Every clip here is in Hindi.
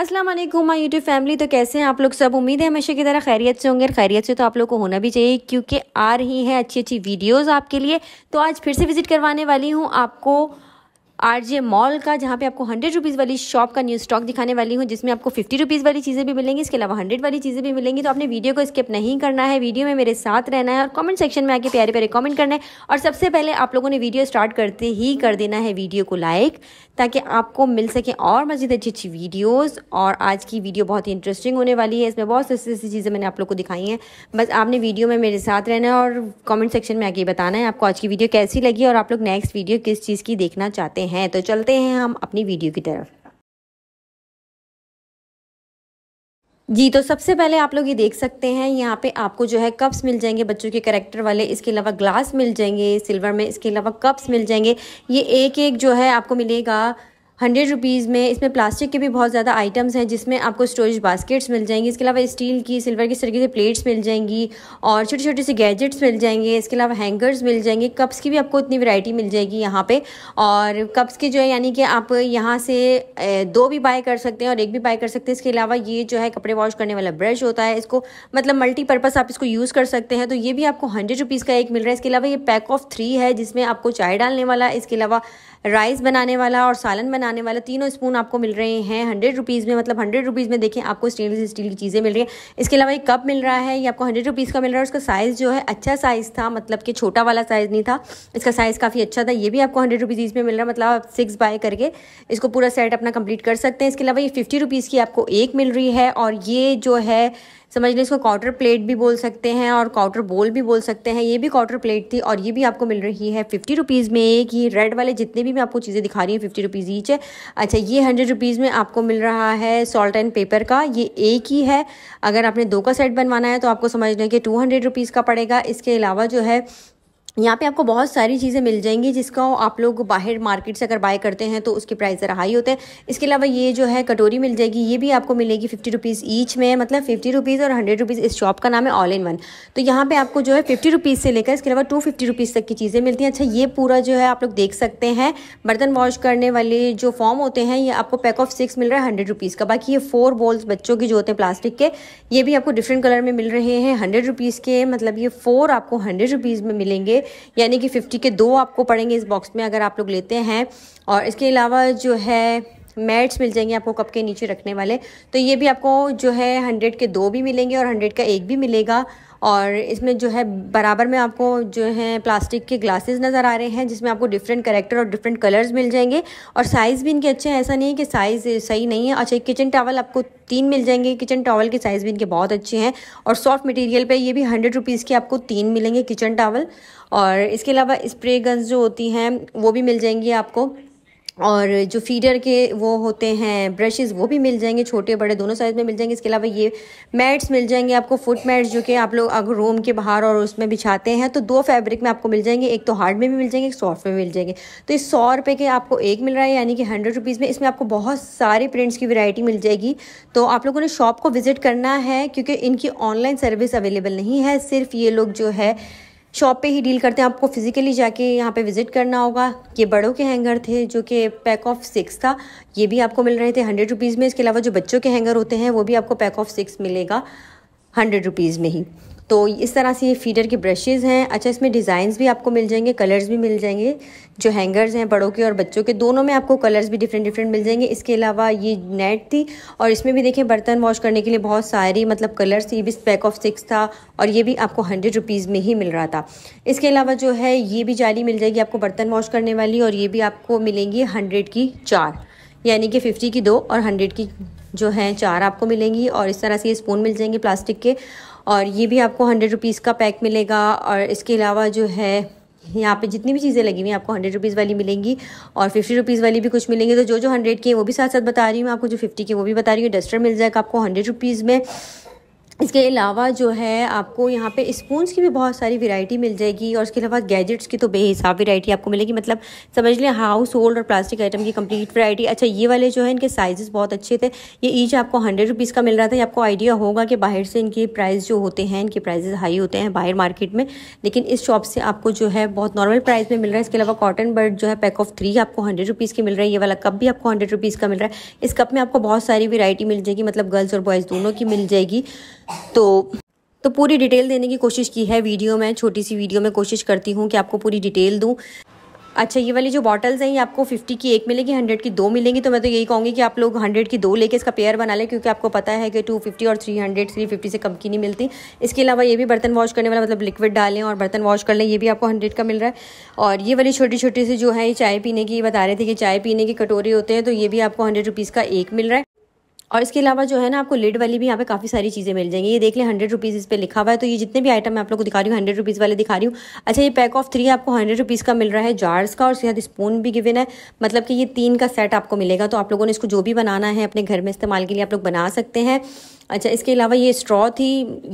असलम माई यूट्यूब फैमिली तो कैसे हैं आप लोग सब उम्मीद है हमेशा की तरह खैरियत से होंगे और खैरियत से तो आप लोग को होना भी चाहिए क्योंकि आ रही हैं अच्छी अच्छी वीडियोस आपके लिए तो आज फिर से विज़िट करवाने वाली हूँ आपको आरजे मॉल का जहाँ पे आपको हंड्रेड रुपीज़ वाली शॉप का न्यू स्टॉक दिखाने वाली हूँ जिसमें आपको फिफ्टी रुपीज़ वाली चीज़ें भी मिलेंगी इसके अलावा हंड्रेड वाली चीज़ें भी मिलेंगी तो आपने वीडियो को स्किप नहीं करना है वीडियो में मेरे साथ रहना है और कमेंट सेक्शन में आके प्यारे प्यारे कमेंट करना है और सबसे पहले आप लोगों ने वीडियो स्टार्ट करते ही कर देना है वीडियो को लाइक ताकि आपको मिल सके और मज़ीद अच्छी अच्छी वीडियोज़ और आज की वीडियो बहुत ही इंटरेस्टिंग होने वाली है इसमें बहुत सी ऐसी चीज़ें मैंने आप लोग को दिखाई हैं बस आपने वीडियो में मेरे साथ रहना है और कॉमेंट सेक्शन में आके बताना है आपको आज की वीडियो कैसी लगी और आप लोग नेक्स्ट वीडियो किस चीज़ की देखना चाहते हैं हैं तो चलते हैं हम अपनी वीडियो की तरफ जी तो सबसे पहले आप लोग ये देख सकते हैं यहाँ पे आपको जो है कप्स मिल जाएंगे बच्चों के करेक्टर वाले इसके अलावा ग्लास मिल जाएंगे सिल्वर में इसके अलावा कप्स मिल जाएंगे ये एक एक जो है आपको मिलेगा हंड्रेड रुपीज़ में इसमें प्लास्टिक के भी बहुत ज़्यादा आइटम्स हैं जिसमें आपको स्टोरेज बास्केट्स मिल जाएंगी इसके अलावा स्टील की सिल्वर की तरीके से प्लेट्स मिल जाएंगी और छोटे छोटे से गैजेट्स मिल जाएंगे इसके अलावा हैंगर्स मिल जाएंगे कप्स की भी आपको इतनी वैरायटी मिल जाएगी यहाँ पे और कप्स के जो है यानी कि आप यहाँ से दो भी बाय कर सकते हैं और एक भी बाय कर सकते हैं इसके अलावा ये जो है कपड़े वॉश करने वाला ब्रश होता है इसको मतलब मल्टीपर्पज़ आप इसको यूज़ कर सकते हैं तो ये भी आपको हंड्रेड रुपीज़ का एक मिल रहा है इसके अलावा ये पैक ऑफ थ्री है जिसमें आपको चाय डालने वाला इसके अलावा राइस बनाने वाला और सालन बनाने वाला तीनों स्पून आपको मिल रहे हैं हंड्रेड रुपीज़ में मतलब हंड्रेड रुपीज़ में देखें आपको स्टेनलेस स्टील की चीज़ें मिल रही है इसके अलावा एक कप मिल रहा है ये आपको हंड्रेड रुपीज़ का मिल रहा है उसका साइज़ जो है अच्छा साइज़ था मतलब कि छोटा वाला साइज़ नहीं था इसका साइज़ काफ़ी अच्छा था ये भी आपको हंड्रेड रुपीज़ इसमें मिल रहा मतलब आप सिक्स बाय करके इसको पूरा सेट अपना कंप्लीट कर सकते हैं इसके अलावा ये फिफ्टी रुपीज़ की आपको एक मिल रही है और ये जो है समझ लें इसको काउटर प्लेट भी बोल सकते हैं और काउटर बोल भी बोल सकते हैं ये भी काउटर प्लेट थी और ये भी आपको मिल रही है फिफ्टी रुपीज़ में एक ही रेड वाले जितने भी मैं आपको चीज़ें दिखा रही हूँ फिफ्टी रुपीज़ ईच है अच्छा ये हंड्रेड रुपीज़ में आपको मिल रहा है सॉल्ट एंड पेपर का ये एक ही है अगर आपने दो का सेट बनवाना है तो आपको समझ लें कि टू हंड्रेड रुपीज़ का पड़ेगा इसके अलावा जो है यहाँ पे आपको बहुत सारी चीज़ें मिल जाएंगी जिसका आप लोग बाहर मार्केट से अगर बाय करते हैं तो उसके प्राइस ज़रा हाई होते हैं इसके अलावा ये जो है कटोरी मिल जाएगी ये भी आपको मिलेगी फिफ्टी रुपीज़ ईच में मतलब फिफ्टी रुपीज़ और हंड्रेड रुपीज़ इस शॉप का नाम है ऑल इन वन तो यहाँ पे आपको जो है फिफ्टी रुपीज़ से लेकर इसके अलावा टू फिफ्टी रुपीज़ तक की चीज़ें मिलती हैं अच्छा ये पूरा जो है आप लोग देख सकते हैं बर्तन वॉश करने वाले जो फॉर्म होते हैं ये आपको पैक ऑफ सिक्स मिल रहा है हंड्रेड रुपीज़ का बाकी ये फोर बॉल्स बच्चों के जो होते हैं प्लास्टिक के ये भी आपको डिफरेंट कलर में मिल रहे हैं हंड्रेड रुपीज़ के मतलब ये फोर आपको हंड्रेड रुपीज़ में मिलेंगे यानी कि फिफ्टी के दो आपको पड़ेंगे इस बॉक्स में अगर आप लोग लेते हैं और इसके अलावा जो है मैट्स मिल जाएंगे आपको कप के नीचे रखने वाले तो ये भी आपको जो है हंड्रेड के दो भी मिलेंगे और हंड्रेड का एक भी मिलेगा और इसमें जो है बराबर में आपको जो है प्लास्टिक के ग्लासेस नज़र आ रहे हैं जिसमें आपको डिफरेंट करेक्टर और डिफरेंट कलर्स मिल जाएंगे और साइज़ भी इनके अच्छे हैं ऐसा नहीं है कि साइज़ सही नहीं है अच्छा किचन टावल आपको तीन मिल जाएंगे किचन टावल के साइज़ भी इनके बहुत अच्छे हैं और सॉफ्ट मटेरियल पर ये भी हंड्रेड रुपीज़ के आपको तीन मिलेंगे किचन टावल और इसके अलावा स्प्रे गन्स जो होती हैं वो भी मिल जाएंगी आपको और जो फीडर के वो होते हैं ब्रशेस वो भी मिल जाएंगे छोटे बड़े दोनों साइज़ में मिल जाएंगे इसके अलावा ये मैट्स मिल जाएंगे आपको फुट मैट्स जो कि आप लोग अगर रूम के बाहर और उसमें बिछाते हैं तो दो फैब्रिक में आपको मिल जाएंगे एक तो हार्ड में भी मिल जाएंगे एक सॉफ्ट में मिल जाएंगे तो इस सौ रुपये के आपको एक मिल रहा है यानी कि हंड्रेड रुपीज़ में इसमें आपको बहुत सारे प्रिंट्स की वेराइटी मिल जाएगी तो आप लोगों ने शॉप को विज़िट करना है क्योंकि इनकी ऑनलाइन सर्विस अवेलेबल नहीं है सिर्फ ये लोग जो है शॉप पे ही डील करते हैं आपको फिज़िकली जाके यहाँ पे विज़िट करना होगा ये बड़ों के हैंगर थे जो कि पैक ऑफ सिक्स था ये भी आपको मिल रहे थे हंड्रेड रुपीज़ में इसके अलावा जो बच्चों के हैंगर होते हैं वो भी आपको पैक ऑफ सिक्स मिलेगा हंड्रेड रुपीज़ में ही तो इस तरह से ये फीडर के ब्रशेज़ हैं अच्छा इसमें डिज़ाइंस भी आपको मिल जाएंगे कलर्स भी मिल जाएंगे जो हैंगर्स हैं बड़ों के और बच्चों के दोनों में आपको कलर्स भी डिफरेंट डिफरेंट मिल जाएंगे इसके अलावा ये नेट थी और इसमें भी देखें बर्तन वॉश करने के लिए बहुत सारी मतलब कलर्स ये भी पैक ऑफ सिक्स था और ये भी आपको हंड्रेड रुपीज़ में ही मिल रहा था इसके अलावा जो है ये भी जाली मिल जाएगी आपको बर्तन वॉश करने वाली और ये भी आपको मिलेंगी हंड्रेड की चार यानी कि फ़िफ्टी की दो और हंड्रेड की जो हैं चार आपको मिलेंगी और इस तरह से ये स्पून मिल जाएंगे प्लास्टिक के और ये भी आपको हंड्रेड रुपीज़ का पैक मिलेगा और इसके अलावा जो है यहाँ पे जितनी भी चीज़ें लगी हुई हैं आपको हंड्रेड रुपीज़ वाली मिलेंगी और फिफ्टी रुपीज़ वाली भी कुछ मिलेंगी तो जो जो हंड्रेड की है वो भी साथ साथ बता रही हूँ आपको जो फिफ्टी की वो भी बता रही हूँ डस्टर मिल जाएगा आपको हंड्रेड रुपीज़ में इसके अलावा जो है आपको यहाँ पे स्पून्स की भी बहुत सारी वैरायटी मिल जाएगी और इसके अलावा गैजेट्स की तो बेहिसाब वैरायटी आपको मिलेगी मतलब समझ लें हाउस होल्ड और प्लास्टिक आइटम की कंप्लीट वैरायटी अच्छा ये वाले जो है इनके साइजेस बहुत अच्छे थे ये ईच आपको हंड्रेड रुपीज़ का मिल रहा था ये आपको आइडिया होगा कि बाहर से इनके प्राइस जो होते हैं इनके प्राइजेज हाई होते हैं बाहर मार्केट में लेकिन इस शॉप से आपको जो है बहुत नॉर्मल प्राइस में मिल रहा है इसके अलावा कॉटन बर्ड जो है पैक ऑफ थ्री आपको हंड्रेड रुपीज़ की मिल रहा है ये वाला कप भी आपको हंड्रेड रुपीज़ का मिल रहा है इस कप में आपको बहुत सारी वेरायटी मिल जाएगी मतलब गर्ल्स और बॉयज़ दोनों की मिल जाएगी तो तो पूरी डिटेल देने की कोशिश की है वीडियो में छोटी सी वीडियो में कोशिश करती हूँ कि आपको पूरी डिटेल दूँ अच्छा ये वाली जो बॉटल्स हैं ये आपको 50 की एक मिलेगी 100 की दो मिलेंगी तो मैं तो यही कहूँगी कि आप लोग 100 की दो लेके इसका पेयर बना लें क्योंकि आपको पता है कि 250 और 300 350 से कम की नहीं मिलती इसके अलावा ये भी बर्तन वॉश करने वाला मतलब लिक्विड डालें और बर्तन वॉश कर लें ये भी आपको हंड्रेड का मिल रहा है और ये वाली छोटी छोटी सी जो है चाय पीने की बता रहे थे कि चाय पीने के कटोरे होते हैं तो ये भी आपको हंड्रेड रुपीज़ का एक मिल रहा है और इसके अलावा जो है ना आपको लिड वाली भी यहाँ पे काफ़ी सारी चीज़ें मिल जाएंगी ये देख लें हंड्रेड रुपीज़ इस पर लिखा हुआ है तो ये जितने भी आइटम मैं आप लोग को दिखा रही हूँ हंड्रेड रुपीज़ वाले दिखा रही हूँ अच्छा ये पैक ऑफ थ्री आपको हंड्रेड रुपीज़ का मिल रहा है जार्स का और साथ स्पून भी गिवन है मतलब कि ये तीन का सेट आपको मिलेगा तो आप लोगों ने इसको जो भी बनाना है अपने घर में इस्तेमाल के लिए आप लोग बना सकते हैं अच्छा इसके अलावा ये स्ट्रॉ थी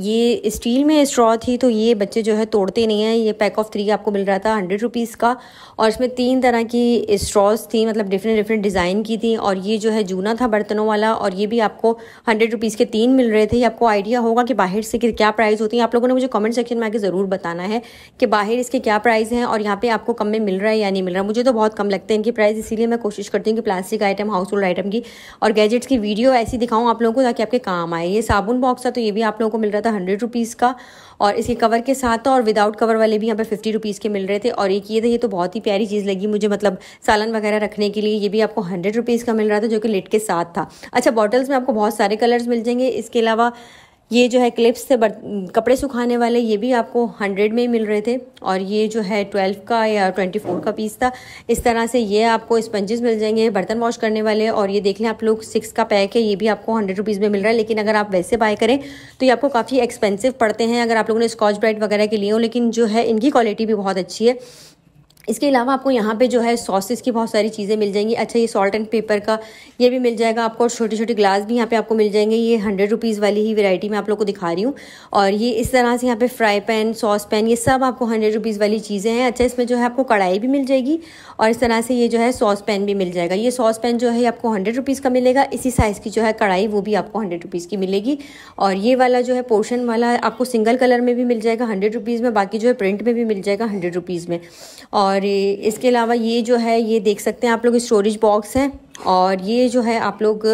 ये स्टील में स्ट्रॉ थी तो ये बच्चे जो है तोड़ते नहीं हैं ये पैक ऑफ थ्री आपको मिल रहा था हंड्रेड रुपीज़ का और इसमें तीन तरह की स्ट्रॉज थी मतलब डिफरेंट डिफरेंट डिज़ाइन की थी और ये जो है जूना था बर्तनों वाला और ये भी आपको हंड्रेड रुपीज़ के तीन मिल रहे थे आपको आइडिया होगा कि बाहर से क्या प्राइस होती है आप लोगों ने मुझे कमेंट सेक्शन में आके ज़रूर बताना है कि बाहर इसके क्या प्राइस हैं और यहाँ पे आपको कम में मिल रहा है या नहीं मिल रहा मुझे तो बहुत कम लगते हैं इनकी प्राइस इसीलिए मैं कोशिश करती हूँ कि plastic item household item की और गैजेट्स की वीडियो ऐसी दिखाऊँ आप लोगों को ताकि आपके काम आए ये साबुन बॉक्स था तो ये भी आप लोगों को मिल रहा था हंड्रेड रुपीज़ का और इसके कवर के साथ और विदाउट कवर वाले भी यहाँ पे फिफ्टी रुपीज़ के मिल रहे थे और एक ये था तो, ये तो बहुत ही प्यारी चीज़ लगी मुझे मतलब सालन वगैरह रखने के लिए ये भी आपको हंड्रेड रुपीज़ का मिल रहा था जो कि लिट के साथ था अच्छा बॉटल्स में आपको बहुत सारे कलर्स मिल जाएंगे इसके अलावा ये जो है क्लिप्स थे बर्त कपड़े सुखाने वाले ये भी आपको हंड्रेड में ही मिल रहे थे और ये जो है ट्वेल्व का या ट्वेंटी फोर का पीस था इस तरह से ये आपको स्पंजेस मिल जाएंगे बर्तन वॉश करने वाले और ये देख लें आप लोग सिक्स का पैक है ये भी आपको हंड्रेड रुपीज़ में मिल रहा है लेकिन अगर आप वैसे बाय करें तो ये आपको काफ़ी एक्सपेंसिव पड़ते हैं अगर आप लोगों ने स्कॉच ब्राइट वगैरह के लिए हो लेकिन जो है इनकी क्वालिटी भी बहुत अच्छी है इसके अलावा आपको यहाँ पे जो है सॉसेस की बहुत सारी चीज़ें मिल जाएंगी अच्छा ये सॉल्ट एंड पेपर का ये भी मिल जाएगा आपको और छोटे छोटे ग्लास भी यहाँ पे आपको मिल जाएंगे ये हंड्रेड रुपीज़ वाली ही वैरायटी मैं आप लोग को दिखा रही हूँ और ये इस तरह से यहाँ पे फ्राई पैन सॉस पैन ये सब आपको हंड्रेड रुपीज़ वाली चीज़ें हैं अच्छा इसमें जो है आपको कढ़ाई भी मिल जाएगी और इस तरह से ये जो है सॉस पैन भी मिल जाएगा ये सॉस पैन जो है आपको हंड्रेड रुपीज़ का मिलेगा इसी साइज़ की जो है कढ़ाई वो भी आपको हंड्रेड रुपीज़ की मिलेगी और ये वाला जो है पोर्शन वाला आपको सिंगल कलर में भी मिल जाएगा हंड्रेड रुपीज़ में बाकी जो है प्रिंट में भी मिल जाएगा हंड्रेड रुपीज़ में और और इसके अलावा ये जो है ये देख सकते हैं आप लोग स्टोरेज बॉक्स है और ये जो है आप लोग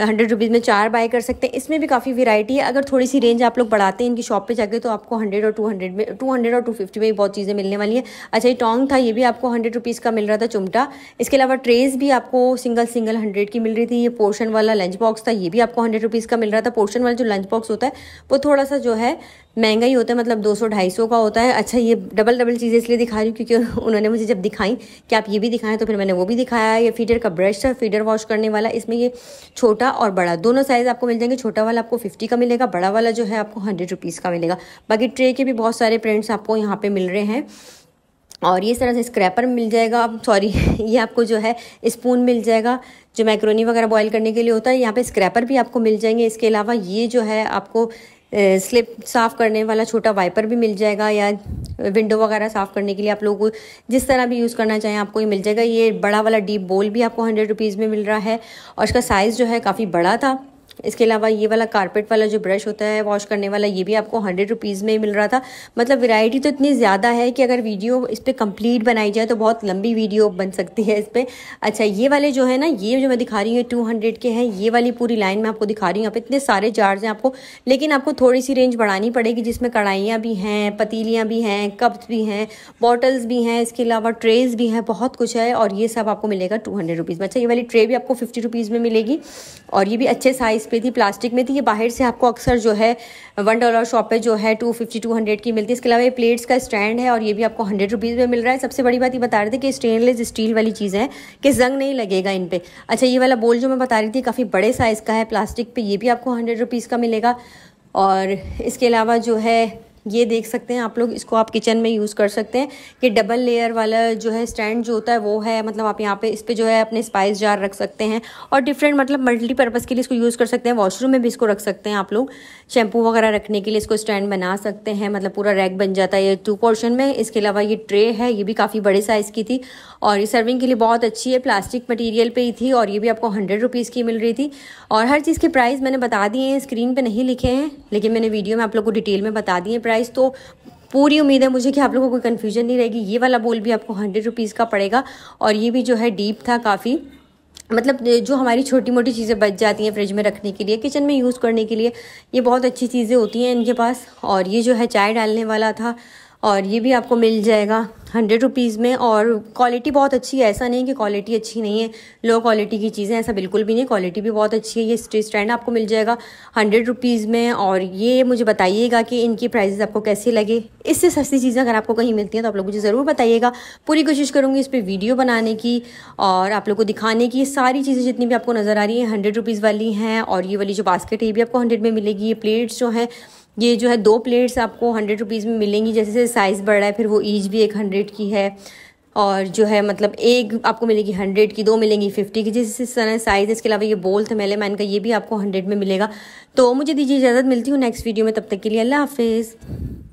हंड्रेड रुपीज़ में चार बाय कर सकते हैं इसमें भी काफ़ी वैरायटी है अगर थोड़ी सी रेंज आप लोग बढ़ाते हैं इनकी शॉप पे जाके तो आपको हंड्रेड और टू हंड्रेड में टू हंड्रेड और टू फिफ्टी में भी बहुत चीज़ें मिलने वाली हैं अच्छा ये टोंग था ये भी आपको हंड्रेड रुपीज़ का मिल रहा था चुमटा इसके अलावा ट्रेस भी आपको सिंगल सिंगल हंड्रेड की मिल रही थी ये पोर्शन वाला लंच बॉक्स था ये भी आपको हंड्रेड रुपीज़ का मिल रहा था पोर्शन वाला जो लंच बॉक्स होता है वो थोड़ा सा जो है महंगा ही होता है मतलब 200 250 का होता है अच्छा ये डबल डबल चीज़ें इसलिए दिखा रही हूँ क्योंकि उन्होंने मुझे जब दिखाई कि आप ये भी दिखाएं तो फिर मैंने वो भी दिखाया ये फीडर का ब्रश था फीडर वॉश करने वाला इसमें ये छोटा और बड़ा दोनों साइज़ आपको मिल जाएंगे छोटा वाला आपको फिफ्टी का मिलेगा बड़ा वाला जो है आपको हंड्रेड रुपीज़ का मिलेगा बाकी ट्रे के भी बहुत सारे प्रिंट्स आपको यहाँ पर मिल रहे हैं और ये तरह से स्क्रैपर मिल जाएगा आप सॉरी ये आपको जो है स्पून मिल जाएगा जो मैक्रोनी वगैरह बॉईल करने के लिए होता है यहाँ पे स्क्रैपर भी आपको मिल जाएंगे इसके अलावा ये जो है आपको स्लिप साफ़ करने वाला छोटा वाइपर भी मिल जाएगा या विंडो वगैरह साफ़ करने के लिए आप लोगों को जिस तरह भी यूज़ करना चाहें आपको ये मिल जाएगा ये बड़ा वाला डीप बोल भी आपको हंड्रेड रुपीज़ में मिल रहा है और इसका साइज़ जो है काफ़ी बड़ा था इसके अलावा ये वाला कारपेट वाला जो ब्रश होता है वॉश करने वाला ये भी आपको हंड्रेड रुपीज़ में मिल रहा था मतलब वैरायटी तो इतनी ज़्यादा है कि अगर वीडियो इस पर कम्प्लीट बनाई जाए तो बहुत लंबी वीडियो बन सकती है इस पर अच्छा ये वाले जो है ना ये जो मैं दिखा रही हूँ टू हंड्रेड के हैं ये वाली पूरी लाइन में आपको दिखा रही हूँ आप इतने सारे जार्ज हैं आपको लेकिन आपको थोड़ी सी रेंज बढ़ानी पड़ेगी जिसमें कढ़ाइयाँ भी हैं पतीलियाँ भी हैं कप्स भी हैं बॉटल्स भी हैं इसके अलावा ट्रेज भी हैं बहुत कुछ है और ये सब आपको मिलेगा टू हंड्रेड रुपीज़ में अच्छा ये वाली ट्रे भी आपको फिफ्टी रुपीज़ में मिलेगी और ये भी अच्छे साइज़ पे थी प्लास्टिक में थी ये बाहर से आपको अक्सर जो है वन डॉलर शॉप पे जो है टू फिफ्टी टू हंड्रेड की मिलती है इसके अलावा ये प्लेट्स का स्टैंड है और ये भी आपको हंड्रेड रुपीज़ में मिल रहा है सबसे बड़ी बात ये बता रहे थे कि स्टेनलेस स्टील वाली चीज़ें हैं कि जंग नहीं लगेगा इन पर अच्छा ये वाला बोल जो मैं बता रही थी काफ़ी बड़े साइज़ का है प्लास्टिक पर ये भी आपको हंड्रेड रुपीज़ का मिलेगा और इसके अलावा जो है ये देख सकते हैं आप लोग इसको आप किचन में यूज़ कर सकते हैं कि डबल लेयर वाला जो है स्टैंड जो होता है वो है मतलब आप यहाँ पे इस पर जो है अपने स्पाइस जार रख सकते हैं और डिफरेंट मतलब मल्टीपर्पज़ के लिए इसको यूज़ कर सकते हैं वॉशरूम में भी इसको रख सकते हैं आप लोग शैम्पू वगैरह रखने के लिए इसको स्टैंड बना सकते हैं मतलब पूरा रैक बन जाता है ये टू पोर्शन में इसके अलावा ये ट्रे है ये भी काफ़ी बड़े साइज़ की थी और ये सर्विंग के लिए बहुत अच्छी है प्लास्टिक मटीरियल पर ही थी और ये भी आपको हंड्रेड रुपीज़ की मिल रही थी और हर चीज़ के प्राइस मैंने बता दिए हैं स्क्रीन पर नहीं लिखे हैं लेकिन मैंने वीडियो में आप लोग को डिटेल में बता दिए प्राइस तो पूरी उम्मीद है मुझे कि आप लोगों को कोई कन्फ्यूजन नहीं रहेगी ये वाला बोल भी आपको हंड्रेड रुपीज़ का पड़ेगा और ये भी जो है डीप था काफ़ी मतलब जो हमारी छोटी मोटी चीज़ें बच जाती हैं फ्रिज में रखने के लिए किचन में यूज़ करने के लिए ये बहुत अच्छी चीज़ें होती हैं इनके पास और ये जो है चाय डालने वाला था और ये भी आपको मिल जाएगा हंड्रेड रुपीज़ में और क्वालिटी बहुत अच्छी है ऐसा नहीं कि क्वालिटी अच्छी नहीं है लो क्वालिटी की चीज़ें ऐसा बिल्कुल भी नहीं क्वालिटी भी बहुत अच्छी है ये स्ट्री स्टैंड आपको मिल जाएगा हंड्रेड रुपीज़ में और ये मुझे बताइएगा कि इनकी प्राइजेज़ आपको कैसे लगे इससे सस्ती चीज़ें अगर आपको कहीं मिलती हैं तो आप लोग मुझे ज़रूर बताइएगा पूरी कोशिश करूँगी इस पर वीडियो बनाने की और आप लोग को दिखाने की सारी चीज़ें जितनी भी आपको नज़र आ रही हैं हंड्रेड रुपीज़ वाली हैं और ये वाली जो बास्केट है ये भी आपको हंड्रेड में मिलेगी ये प्लेट्स जो हैं ये जो है दो प्लेट्स आपको हंड्रेड रुपीज़ में मिलेंगी जैसे जैसे साइज़ बढ़ रहा है फिर वो ईच भी एक हंड्रेड की है और जो है मतलब एक आपको मिलेगी हंड्रेड की दो मिलेंगी फिफ्टी की जिस तरह साइज़ इसके अलावा ये बोल थे मेले मैन का ये भी आपको हंड्रेड में मिलेगा तो मुझे दीजिए इजाज़त मिलती हूँ नेक्स्ट वीडियो में तब तक के लिए अल्लाह हाफिज़